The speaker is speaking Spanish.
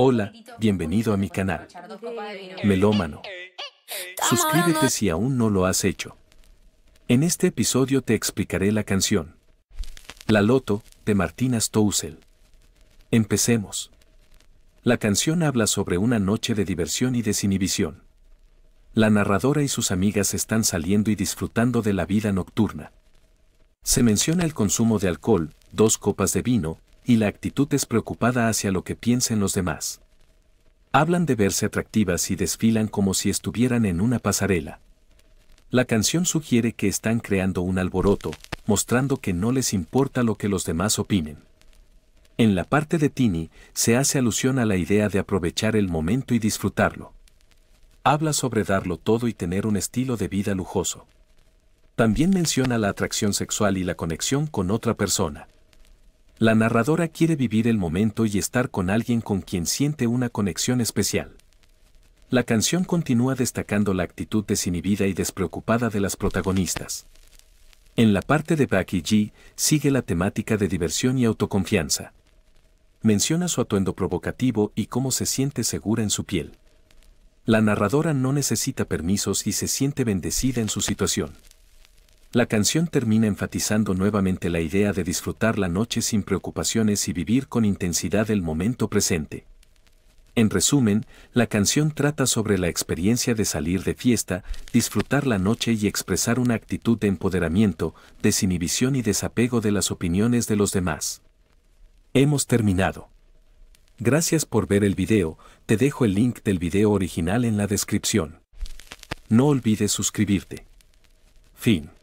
Hola, bienvenido a mi canal. Melómano. Suscríbete si aún no lo has hecho. En este episodio te explicaré la canción. La Loto, de Martina Stousel. Empecemos. La canción habla sobre una noche de diversión y desinhibición. La narradora y sus amigas están saliendo y disfrutando de la vida nocturna. Se menciona el consumo de alcohol, dos copas de vino, y la actitud es preocupada hacia lo que piensen los demás. Hablan de verse atractivas y desfilan como si estuvieran en una pasarela. La canción sugiere que están creando un alboroto, mostrando que no les importa lo que los demás opinen. En la parte de Tini se hace alusión a la idea de aprovechar el momento y disfrutarlo. Habla sobre darlo todo y tener un estilo de vida lujoso. También menciona la atracción sexual y la conexión con otra persona. La narradora quiere vivir el momento y estar con alguien con quien siente una conexión especial. La canción continúa destacando la actitud desinhibida y despreocupada de las protagonistas. En la parte de Becky G sigue la temática de diversión y autoconfianza. Menciona su atuendo provocativo y cómo se siente segura en su piel. La narradora no necesita permisos y se siente bendecida en su situación. La canción termina enfatizando nuevamente la idea de disfrutar la noche sin preocupaciones y vivir con intensidad el momento presente. En resumen, la canción trata sobre la experiencia de salir de fiesta, disfrutar la noche y expresar una actitud de empoderamiento, desinhibición y desapego de las opiniones de los demás. Hemos terminado. Gracias por ver el video, te dejo el link del video original en la descripción. No olvides suscribirte. Fin.